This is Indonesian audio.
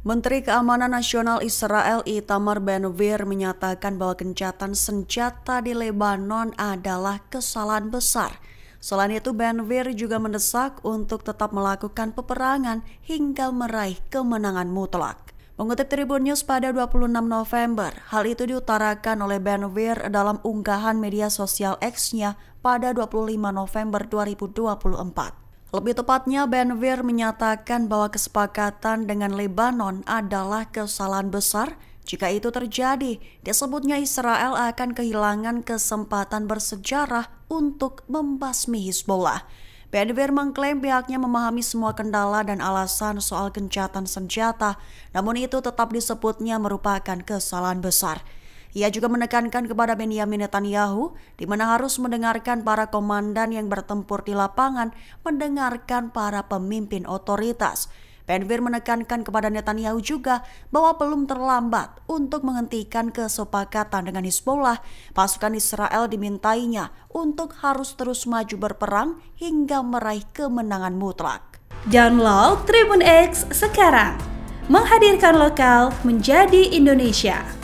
Menteri Keamanan Nasional Israel Itamar Ben-Gvir menyatakan bahwa gencatan senjata di Lebanon adalah kesalahan besar. Selain itu, Ben-Gvir juga mendesak untuk tetap melakukan peperangan hingga meraih kemenangan mutlak. Mengutip Tribun News pada 26 November, hal itu diutarakan oleh ben weir dalam unggahan media sosial X-nya pada 25 November 2024. Lebih tepatnya, Benvir menyatakan bahwa kesepakatan dengan Lebanon adalah kesalahan besar. Jika itu terjadi, disebutnya Israel akan kehilangan kesempatan bersejarah untuk membasmi Hizbullah. Benvir mengklaim pihaknya memahami semua kendala dan alasan soal gencatan senjata, namun itu tetap disebutnya merupakan kesalahan besar. Ia juga menekankan kepada Benjamin Netanyahu di mana harus mendengarkan para komandan yang bertempur di lapangan, mendengarkan para pemimpin otoritas. Benvir menekankan kepada Netanyahu juga bahwa belum terlambat untuk menghentikan kesepakatan dengan Hezbollah. Pasukan Israel dimintainya untuk harus terus maju berperang hingga meraih kemenangan mutlak. Download Tribun X sekarang, menghadirkan lokal menjadi Indonesia.